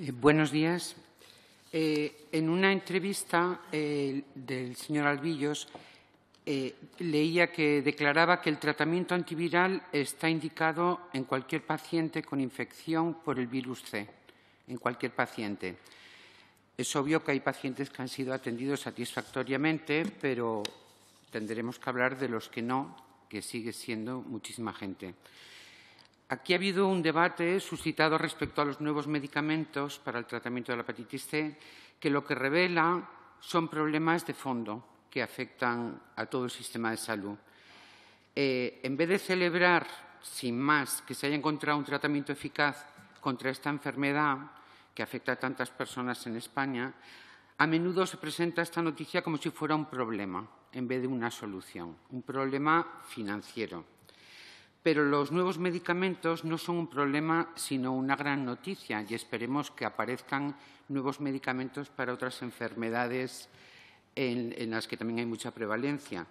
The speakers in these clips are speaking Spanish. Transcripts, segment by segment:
Eh, buenos días. Eh, en una entrevista eh, del señor Albillos leía que declaraba que el tratamiento antiviral está indicado en cualquier paciente con infección por el virus C, en cualquier paciente. Es obvio que hay pacientes que han sido atendidos satisfactoriamente, pero tendremos que hablar de los que no, que sigue siendo muchísima gente. Aquí ha habido un debate suscitado respecto a los nuevos medicamentos para el tratamiento de la hepatitis C, que lo que revela son problemas de fondo que afectan a todo el sistema de salud. Eh, en vez de celebrar, sin más, que se haya encontrado un tratamiento eficaz contra esta enfermedad que afecta a tantas personas en España, a menudo se presenta esta noticia como si fuera un problema en vez de una solución, un problema financiero. Pero los nuevos medicamentos no son un problema, sino una gran noticia y esperemos que aparezcan nuevos medicamentos para otras enfermedades en, las que también hay mucha prevalencia.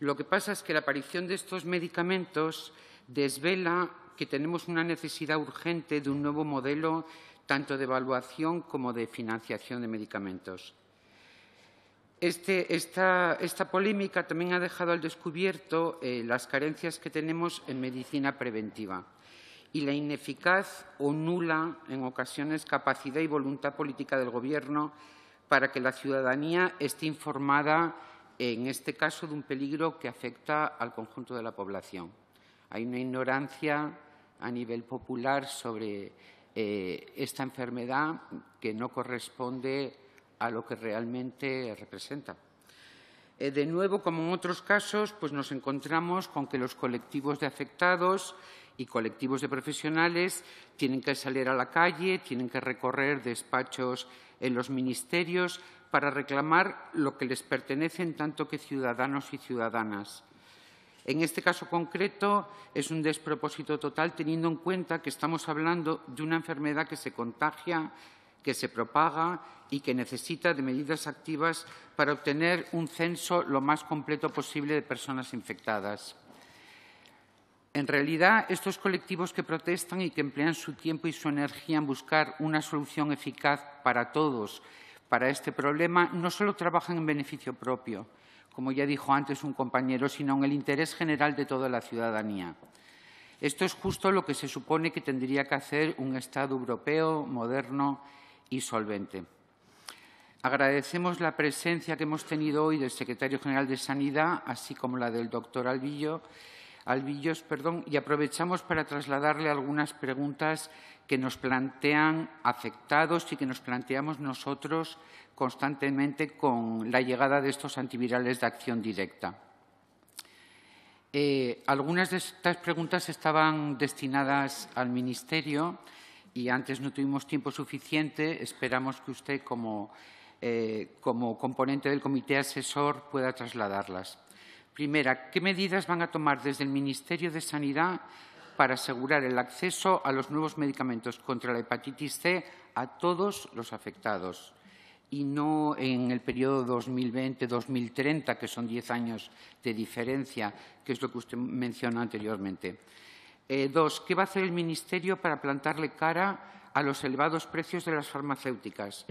Lo que pasa es que la aparición de estos medicamentos desvela que tenemos una necesidad urgente de un nuevo modelo tanto de evaluación como de financiación de medicamentos. Este, esta, polémica también ha dejado al descubierto eh, las carencias que tenemos en medicina preventiva y la ineficaz o nula, en ocasiones, capacidad y voluntad política del Gobierno para que la ciudadanía esté informada, en este caso, de un peligro que afecta al conjunto de la población. Hay una ignorancia a nivel popular sobre eh, esta enfermedad que no corresponde a lo que realmente representa. Eh, de nuevo, como en otros casos, pues nos encontramos con que los colectivos de afectados y colectivos de profesionales tienen que salir a la calle, tienen que recorrer despachos en los ministerios para reclamar lo que les pertenece en tanto que ciudadanos y ciudadanas. En este caso concreto es un despropósito total teniendo en cuenta que estamos hablando de una enfermedad que se contagia que se propaga y que necesita de medidas activas para obtener un censo lo más completo posible de personas infectadas. En realidad, estos colectivos que protestan y que emplean su tiempo y su energía en buscar una solución eficaz para todos para este problema no solo trabajan en beneficio propio, como ya dijo antes un compañero, sino en el interés general de toda la ciudadanía. Esto es justo lo que se supone que tendría que hacer un Estado europeo moderno y solvente. Agradecemos la presencia que hemos tenido hoy del secretario general de Sanidad, así como la del doctor Albillo. Albillos, y aprovechamos para trasladarle algunas preguntas que nos plantean afectados y que nos planteamos nosotros constantemente con la llegada de estos antivirales de acción directa. Eh, algunas de estas preguntas estaban destinadas al Ministerio y antes no tuvimos tiempo suficiente, esperamos que usted como, eh, como componente del comité asesor pueda trasladarlas. Primera, ¿qué medidas van a tomar desde el Ministerio de Sanidad para asegurar el acceso a los nuevos medicamentos contra la hepatitis C a todos los afectados y no en el periodo 2020-2030, que son diez años de diferencia, que es lo que usted mencionó anteriormente? Eh, dos, ¿qué va a hacer el Ministerio para plantarle cara a los elevados precios de las farmacéuticas,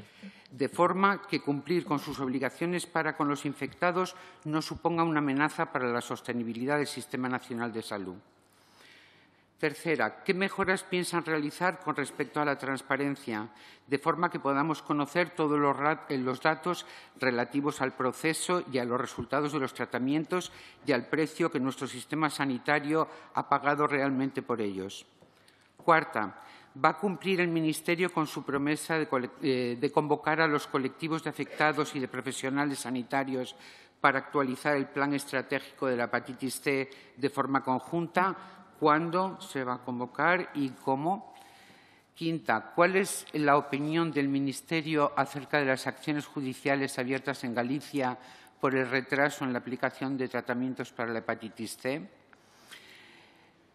de forma que cumplir con sus obligaciones para con los infectados no suponga una amenaza para la sostenibilidad del Sistema Nacional de Salud? Tercera, ¿qué mejoras piensan realizar con respecto a la transparencia, de forma que podamos conocer todos eh, los datos relativos al proceso y a los resultados de los tratamientos y al precio que nuestro sistema sanitario ha pagado realmente por ellos? Cuarta, ¿va a cumplir el Ministerio con su promesa de, eh, convocar a los colectivos de afectados y de profesionales sanitarios para actualizar el plan estratégico de la hepatitis C de forma conjunta cuándo se va a convocar y cómo. Quinta, ¿cuál es la opinión del Ministerio acerca de las acciones judiciales abiertas en Galicia por el retraso en la aplicación de tratamientos para la hepatitis C?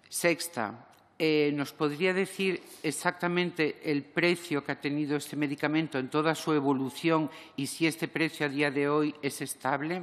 Sexta, eh, ¿nos podría decir exactamente el precio que ha tenido este medicamento en toda su evolución y si este precio a día de hoy es estable?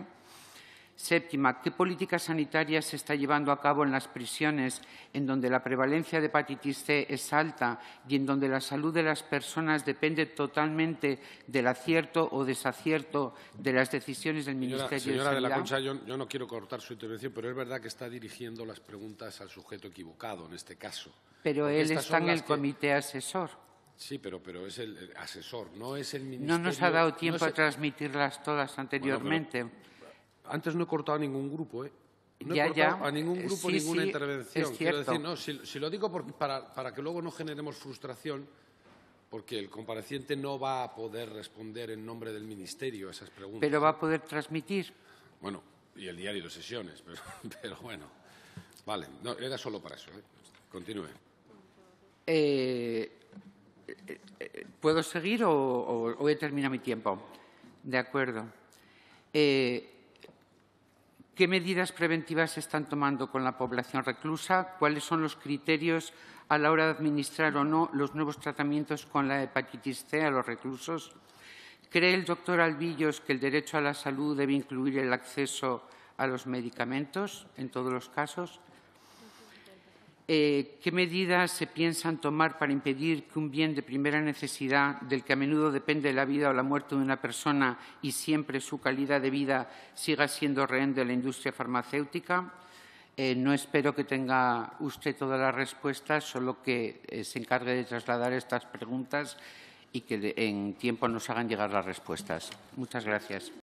Séptima, ¿qué política sanitaria se está llevando a cabo en las prisiones en donde la prevalencia de hepatitis C es alta y en donde la salud de las personas depende totalmente del acierto o desacierto de las decisiones del Ministerio de Sanidad? Señora de la Concha, yo, no quiero cortar su intervención, pero es verdad que está dirigiendo las preguntas al sujeto equivocado en este caso. Pero él está en el comité asesor. Sí, pero, es el asesor, no es el ministerio. No nos ha dado tiempo a transmitirlas todas anteriormente antes no he cortado a ningún grupo, ¿eh? No he cortado a ningún grupo ninguna intervención. Quiero decir, no, si, lo digo para, que luego no generemos frustración, porque el compareciente no va a poder responder en nombre del Ministerio a esas preguntas. Pero va a poder transmitir. Bueno, y el diario de sesiones, pero, bueno. Vale, no, era solo para eso. ¿eh? Continúe. Eh, eh, ¿Puedo seguir o, o, he terminado mi tiempo? De acuerdo. Eh, ¿Qué medidas preventivas se están tomando con la población reclusa? ¿Cuáles son los criterios a la hora de administrar o no los nuevos tratamientos con la hepatitis C a los reclusos? ¿Cree el doctor Albillos que el derecho a la salud debe incluir el acceso a los medicamentos en todos los casos? Eh, qué medidas se piensan tomar para impedir que un bien de primera necesidad, del que a menudo depende la vida o la muerte de una persona y siempre su calidad de vida, siga siendo rehén de la industria farmacéutica. Eh, no espero que tenga usted todas las respuestas, solo que eh, se encargue de trasladar estas preguntas y que en tiempo nos hagan llegar las respuestas. Muchas gracias.